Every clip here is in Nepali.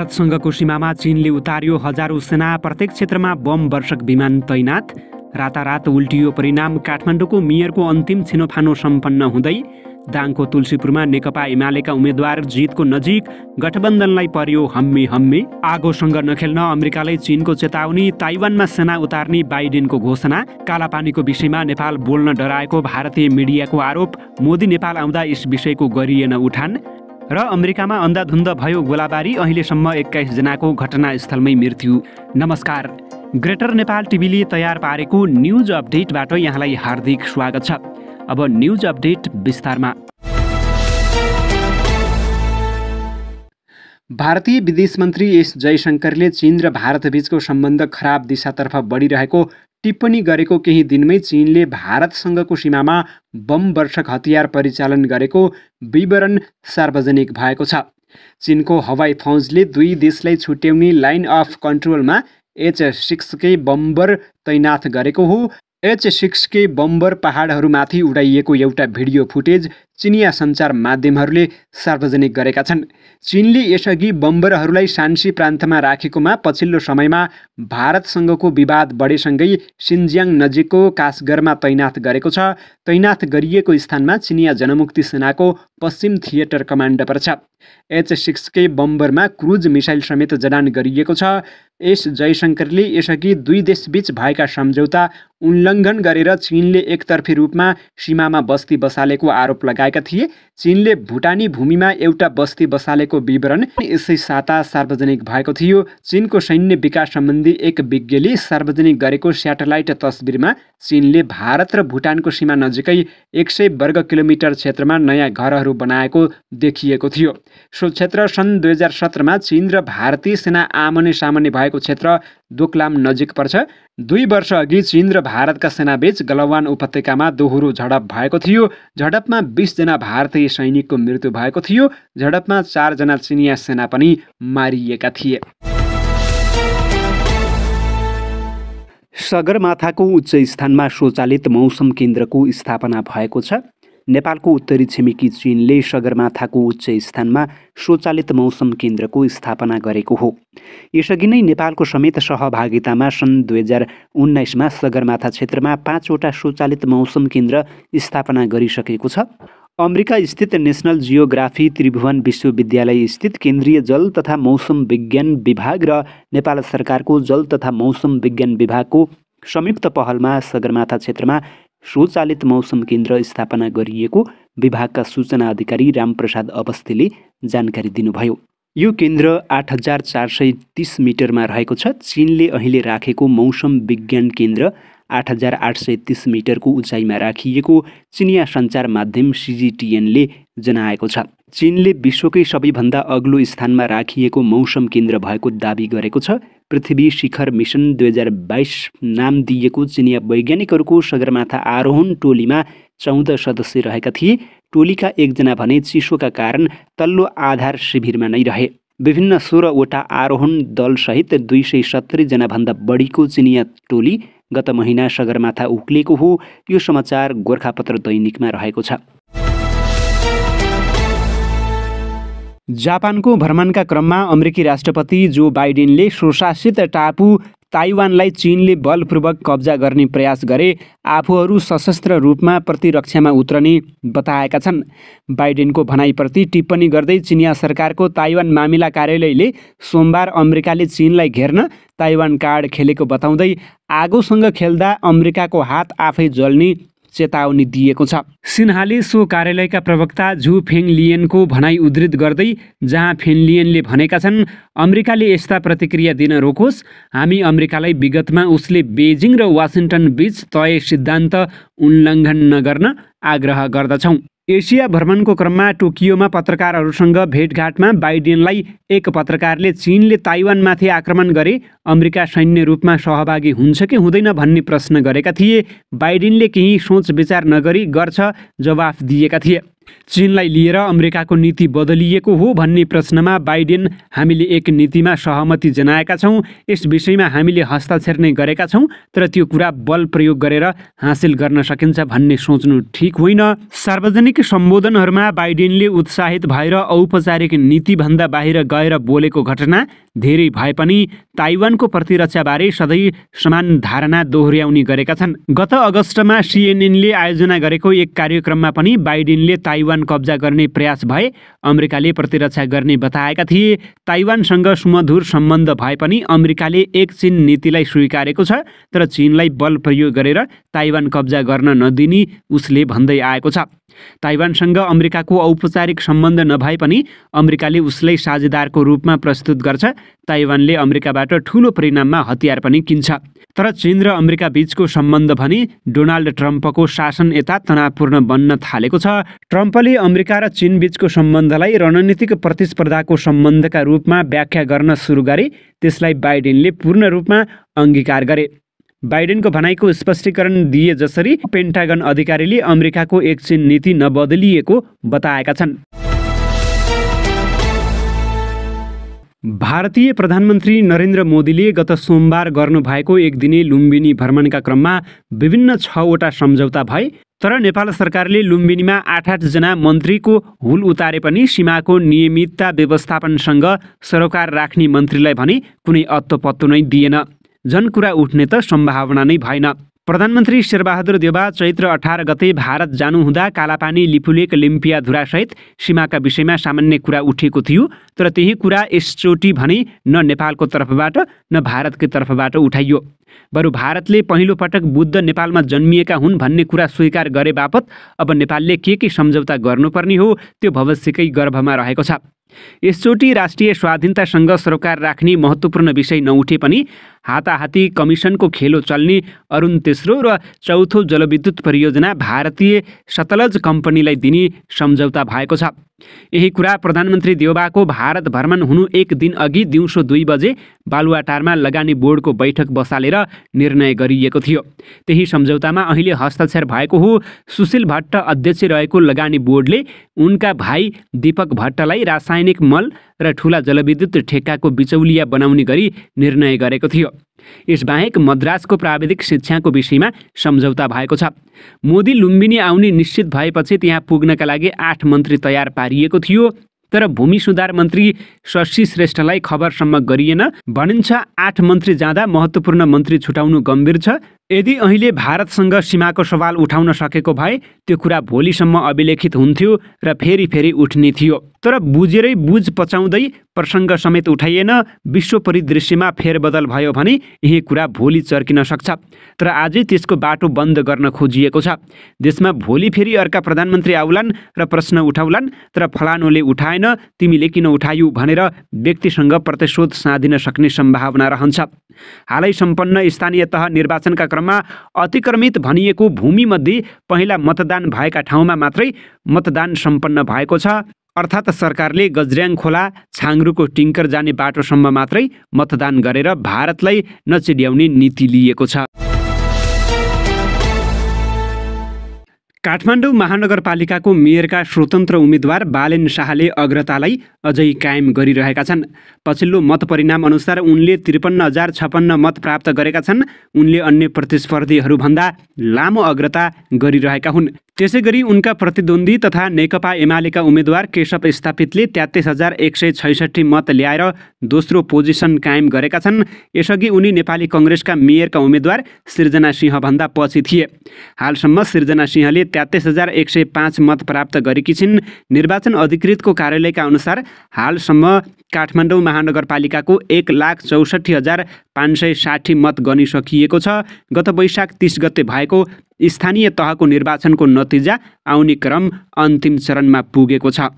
भारतसँगको सीमामा चीनले उतार्यो हजारौँ सेना प्रत्येक क्षेत्रमा बम वर्षक विमान तैनात रातारात उल्टियो परिणाम काठमाडौँको मेयरको अन्तिम छिनोफानो सम्पन्न हुँदै दाङको तुलसीपुरमा नेकपा एमालेका उम्मेद्वार जितको नजिक गठबन्धनलाई पर्यो हम्मी हम्मी आगोसँग नखेल्न अमेरिकाले चीनको चेतावनी ताइवानमा सेना उतार्ने बाइडेनको घोषणा कालापानीको विषयमा नेपाल बोल्न डराएको भारतीय मिडियाको आरोप मोदी नेपाल आउँदा यस विषयको गरिएन उठान र अमेरिकामा अन्धाधुन्द भयो गोलाबारी अहिलेसम्म एक्काइसजनाको घटनास्थलमै मृत्यु नमस्कार ग्रेटर नेपाल टिभीले तयार पारेको न्युज अपडेटबाट यहाँलाई हार्दिक स्वागत छ अब न्युज अपडेट विस्तारमा भारतीय विदेश मन्त्री एस जयशङ्करले चीन र भारतबीचको सम्बन्ध खराब दिशातर्फ बढिरहेको टिप्पणी गरेको केही दिनमै चीनले भारतसँगको सीमामा बम हतियार परिचालन गरेको विवरण सार्वजनिक भएको छ चिनको हवाई फौजले दुई देशलाई छुट्याउने लाइन अफ कन्ट्रोलमा एच सिक्सकै बम्बर तैनाथ गरेको हो एच सिक्स के बम्बर पहाडहरूमाथि उडाइएको एउटा भिडियो फुटेज चिनिया सञ्चार माध्यमहरूले सार्वजनिक गरेका छन् चिनले यसअघि बम्बरहरूलाई सान्सी प्रान्तमा राखेकोमा पछिल्लो समयमा भारतसँगको विवाद बढेसँगै सिन्ज्याङ नजिकको कासगरमा तैनाथ गरेको छ तैनाथ गरिएको स्थानमा चिनिया जनमुक्ति सेनाको पश्चिम थिएटर कमाण्ड छ एच सिक्स के बम्बरमा क्रुज मिसाइल समेत जडान गरिएको छ एस जयशङ्करले यसअघि दुई देशबीच भएका सम्झौता उल्लङ्घन गरेर चिनले एकतर्फी रूपमा सीमामा बस्ती बसालेको आरोप लगाएका थिए चिनले भुटानी भूमिमा एउटा बस्ती बसालेको विवरण यसै साता सार्वजनिक भएको थियो चिनको सैन्य विकास सम्बन्धी एक विज्ञले सार्वजनिक गरेको सेटेलाइट तस्बिरमा चिनले भारत र भुटानको सीमा नजिकै एक सय वर्ग किलोमिटर क्षेत्रमा नयाँ घरहरू बनाएको देखिएको थियो सो क्षेत्र सन् दुई हजार सत्रमा चीन र भारतीय सेना आमने सामने भए भएको क्षेत्र दोक्लाम नजिक पर्छ दुई वर्ष अघि चीन र भारतका सेनाबीच गलवान उपत्यकामा दोहोरो झडप भएको थियो झडपमा बिसजना भारतीय सैनिकको मृत्यु भएको थियो झडपमा चारजना चिनिया सेना पनि मारिएका थिए सगरमाथाको उच्च स्थानमा स्वचालित मौसम केन्द्रको स्थापना भएको छ नेपालको उत्तरी छिमेकी चीनले सगरमाथाको उच्च स्थानमा स्वचालित मौसम केन्द्रको स्थापना गरेको हो यसअघि नै नेपालको समेत सहभागितामा सन् दुई हजार उन्नाइसमा सगरमाथा क्षेत्रमा पाँचवटा स्वचालित मौसम केन्द्र स्थापना गरिसकेको छ अमेरिका स्थित नेसनल जियोग्राफी त्रिभुवन विश्वविद्यालय स्थित केन्द्रीय जल तथा मौसम विज्ञान विभाग र नेपाल सरकारको जल तथा मौसम विज्ञान विभागको संयुक्त पहलमा सगरमाथा क्षेत्रमा स्वचालित मौसम केन्द्र स्थापना गरिएको विभागका सूचना अधिकारी रामप्रसाद अवस्थीले जानकारी दिनुभयो यो केन्द्र आठ हजार चार सय तिस मिटरमा रहेको छ चिनले अहिले राखेको मौसम विज्ञान केन्द्र आठ हजार आठ सय तिस मिटरको उचाइमा राखिएको चिनिया सञ्चार माध्यम सिजिटिएनले जनाएको छ चिनले विश्वकै सबैभन्दा अग्लो स्थानमा राखिएको मौसम केन्द्र भएको दावी गरेको छ पृथ्वी शिखर मिसन दुई हजार बाइस नाम दिएको चिनिया वैज्ञानिकहरूको सगरमाथा आरोहण टोलीमा चौध सदस्य रहेका थिए टोलीका एकजना भने चिसोका कारण तल्लो आधार शिविरमा नै रहे विभिन्न सोह्रवटा आरोहण दलसहित दुई सय जनाभन्दा बढीको चिनिया टोली गत महिना सगरमाथा उक्लिएको हो यो समाचार गोर्खापत्र दैनिकमा रहेको छ जापानको भ्रमणका क्रममा अमेरिकी राष्ट्रपति जो बाइडेनले स्वशासित टापु ताइवानलाई चीनले बलपूर्वक कब्जा गर्ने प्रयास गरे आफूहरू सशस्त्र रूपमा प्रतिरक्षामा उत्रने बताएका छन् बाइडेनको भनाइप्रति टिप्पणी गर्दै चिनिया सरकारको ताइवान मामिला कार्यालयले सोमबार अमेरिकाले चीनलाई घेर्न ताइवान कार्ड खेलेको बताउँदै आगोसँग खेल्दा अमेरिकाको हात आफै जल्ने चेतावनी दिएको छ सिन्हाले सो कार्यालयका प्रवक्ता झु लियनको भनाइ उद्धित गर्दै जहाँ फेङलियनले भनेका छन् अमेरिकाले यस्ता प्रतिक्रिया दिन रोकोस् हामी अमेरिकालाई विगतमा उसले बेजिङ र वासिङटन बीच तय सिद्धान्त उल्लङ्घन नगर्न आग्रह गर्दछौँ एसिया भ्रमणको क्रममा टोकियोमा पत्रकारहरूसँग भेटघाटमा बाइडेनलाई एक पत्रकारले चीनले ताइवानमाथि आक्रमण गरे अमेरिका सैन्य रूपमा सहभागी हुन्छ कि हुँदैन भन्ने प्रश्न गरेका थिए बाइडेनले केही सोच विचार नगरी गर्छ जवाफ दिएका थिए चीनलाई लिएर अमेरिकाको नीति बदलिएको हो भन्ने प्रश्नमा बाइडेन हामीले एक नीतिमा सहमति जनाएका छौँ यस विषयमा हामीले हस्ताक्षर नै गरेका छौँ तर त्यो कुरा बल प्रयोग गरेर हासिल गर्न सकिन्छ भन्ने सोच्नु ठिक होइन सार्वजनिक सम्बोधनहरूमा बाइडेनले उत्साहित भएर औपचारिक नीतिभन्दा बाहिर गएर बोलेको घटना धेरै भए पनि ताइवानको प्रतिरक्षाबारे सधैँ समान धारणा दोहोऱ्याउने गरेका छन् गत अगस्तमा सिएनएनले आयोजना गरेको एक कार्यक्रममा पनि बाइडेनले ताइ ताइवान कब्जा गर्ने प्रयास भए अमेरिकाले प्रतिरक्षा गर्ने बताएका थिए ताइवानसँग सुमधुर सम्बन्ध भए पनि अमेरिकाले एक चिन नीतिलाई स्वीकारेको छ तर चिनलाई बल प्रयोग गरेर ताइवान कब्जा गर्न नदिने उसले भन्दै आएको छ ताइवानसँग अमेरिकाको औपचारिक सम्बन्ध नभए पनि अमेरिकाले उसलाई साझेदारको रूपमा प्रस्तुत गर्छ ताइवानले अमेरिकाबाट ठुलो परिणाममा हतियार पनि किन्छ तर चीन र अमेरिका बीचको सम्बन्ध भने डोनाल्ड ट्रम्पको शासन यता तनावपूर्ण बन्न थालेको छ ट्रम्पले अमेरिका र चीन बीचको सम्बन्धलाई रणनीतिक प्रतिस्पर्धाको सम्बन्धका रूपमा व्याख्या गर्न सुरु गरे त्यसलाई बाइडेनले पूर्ण रूपमा अङ्गीकार गरे बाइडेनको भनाइको स्पष्टीकरण दिए जसरी पेन्टागन अधिकारीले अमेरिकाको एकछिन नीति नबदलिएको बताएका छन् भारतीय प्रधानमन्त्री नरेन्द्र मोदीले गत सोमबार गर्नुभएको एक दिने लुम्बिनी भ्रमणका क्रममा विभिन्न छवटा सम्झौता भए तर नेपाल सरकारले लुम्बिनीमा आठ जना मन्त्रीको हुल उतारे पनि सीमाको नियमितता व्यवस्थापनसँग सरोकार राख्ने मन्त्रीलाई भने कुनै अत्तोपत्तो नै दिएन झन् कुरा उठ्ने त सम्भावना नै भएन प्रधानमन्त्री शेरबहादुर देवा चैत्र अठार गते भारत जानुहुँदा कालापानी लिपुलेक लिम्पिया धुरासहित सीमाका विषयमा सामान्य कुरा उठेको थियो तर त्यही कुरा यसचोटि भने न नेपालको तर्फबाट न भारतकै तर्फबाट उठाइयो बरु भारतले पहिलो पटक बुद्ध नेपालमा जन्मिएका हुन् भन्ने कुरा स्वीकार गरे बापत अब नेपालले के के सम्झौता गर्नुपर्ने हो त्यो भविष्यकै गर्भमा रहेको छ यसचोटि राष्ट्रिय स्वाधीनतासँग सरोकार राख्ने महत्त्वपूर्ण विषय नउठे पनि हाताहाती कमिसनको खेलो चल्ने अरुण तेस्रो र चौथो जलविद्युत परियोजना भारतीय सतलज कम्पनीलाई दिने सम्झौता भएको छ यही कुरा प्रधानमन्त्री देवबाको भारत भ्रमण हुनु एक दिन अघि दिउँसो दुई बजे बालुवाटारमा लगानी बोर्डको बैठक बसालेर निर्णय गरिएको थियो त्यही सम्झौतामा अहिले हस्ताक्षर भएको हो सुशील भट्ट अध्यक्ष रहेको लगानी बोर्डले उनका भाइ दीपक भट्टलाई रासायनिक मल र ठुला जलविद्युत ठेक्काको बिचौलिया बनाउने गरी निर्णय गरेको थियो यसबाहेक मद्रासको प्राविधिक शिक्षाको विषयमा सम्झौता भएको छ मोदी लुम्बिनी आउने निश्चित भएपछि त्यहाँ पुग्नका लागि आठ मन्त्री तयार पारिएको थियो तर भूमि सुधार मन्त्री शशी श्रेष्ठलाई खबरसम्म गरिएन भनिन्छ आठ मन्त्री जाँदा महत्त्वपूर्ण मन्त्री छुटाउनु गम्भीर छ यदि अहिले भारतसँग सीमाको सवाल उठाउन सकेको भए त्यो कुरा भोलिसम्म अभिलेखित हुन्थ्यो र फेरि फेरि उठ्ने थियो तर बुझेरै बुझ पचाउँदै प्रसङ्ग समेत उठाइएन विश्व परिदृश्यमा फेरबदल भयो भने यही कुरा भोलि चर्किन सक्छ तर आजै त्यसको बाटो बन्द गर्न खोजिएको छ देशमा भोलि फेरि अर्का प्रधानमन्त्री आउलान् र प्रश्न उठाउलान् तर फलानोले उठाएन तिमीले किन उठायौ भनेर व्यक्तिसँग प्रतिशोध साधिन सक्ने सम्भावना रहन्छ हालै सम्पन्न स्थानीय तह निर्वाचनका क्रममा अतिक्रमित भनिएको भूमिमध्ये पहिला मतदान भएका ठाउँमा मात्रै मतदान सम्पन्न भएको छ अर्थात् सरकारले गज्र्याङ खोला छाङ्रुको टिङ्कर जाने बाटोसम्म मात्रै मतदान गरेर भारतलाई नचिड्याउने नीति लिएको छ काठमाडौँ महानगरपालिकाको मेयरका स्वतन्त्र उम्मेद्वार बालेन शाहले अग्रतालाई अझै कायम गरिरहेका छन् पछिल्लो मतपरिणाम अनुसार उनले त्रिपन्न हजार छपन्न मत प्राप्त गरेका छन् उनले अन्य प्रतिस्पर्धीहरूभन्दा लामो अग्रता गरिरहेका हुन् त्यसै गरी उनका प्रतिद्वन्दी तथा नेकपा एमालेका उम्मेद्वार केशव स्थापितले तेत्तिस हजार एक सय छैसठी मत ल्याएर दोस्रो पोजिसन कायम गरेका छन् यसअघि उनी नेपाली कङ्ग्रेसका मेयरका उम्मेद्वार सिर्जना सिंहभन्दा पछि थिए हालसम्म सिर्जना सिंहले तेत्तिस हजार एक सय पाँच मत प्राप्त गरेकी छिन् निर्वाचन अधिकृतको कार्यालयका अनुसार हालसम्म काठमाडौँ महानगरपालिकाको एक लाख चौसठी हजार पाँच सय साठी मत गनिसकिएको छ गत वैशाख तिस गते भएको स्थानीय तहको निर्वाचनको नतिजा आउने क्रम अन्तिम चरणमा पुगेको छ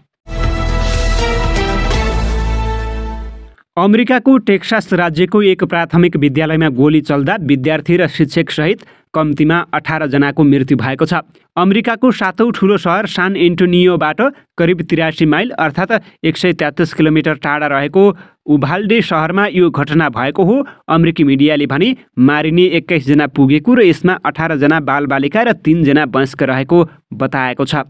अमेरिकाको टेक्सास राज्यको एक प्राथमिक विद्यालयमा गोली चल्दा विद्यार्थी र शिक्षकसहित कम्तीमा अठारजनाको मृत्यु भएको छ अमेरिकाको सातौँ ठुलो सहर सान एन्टोनियोबाट करिब तिरासी माइल अर्थात् एक सय तेत्तिस किलोमिटर टाढा रहेको उभाल्डे सहरमा यो घटना भएको हो अमेरिकी मिडियाले भने मारिने एक्काइसजना पुगेको र यसमा अठारजना बालबालिका र तिनजना वयस्क रहेको बताएको छ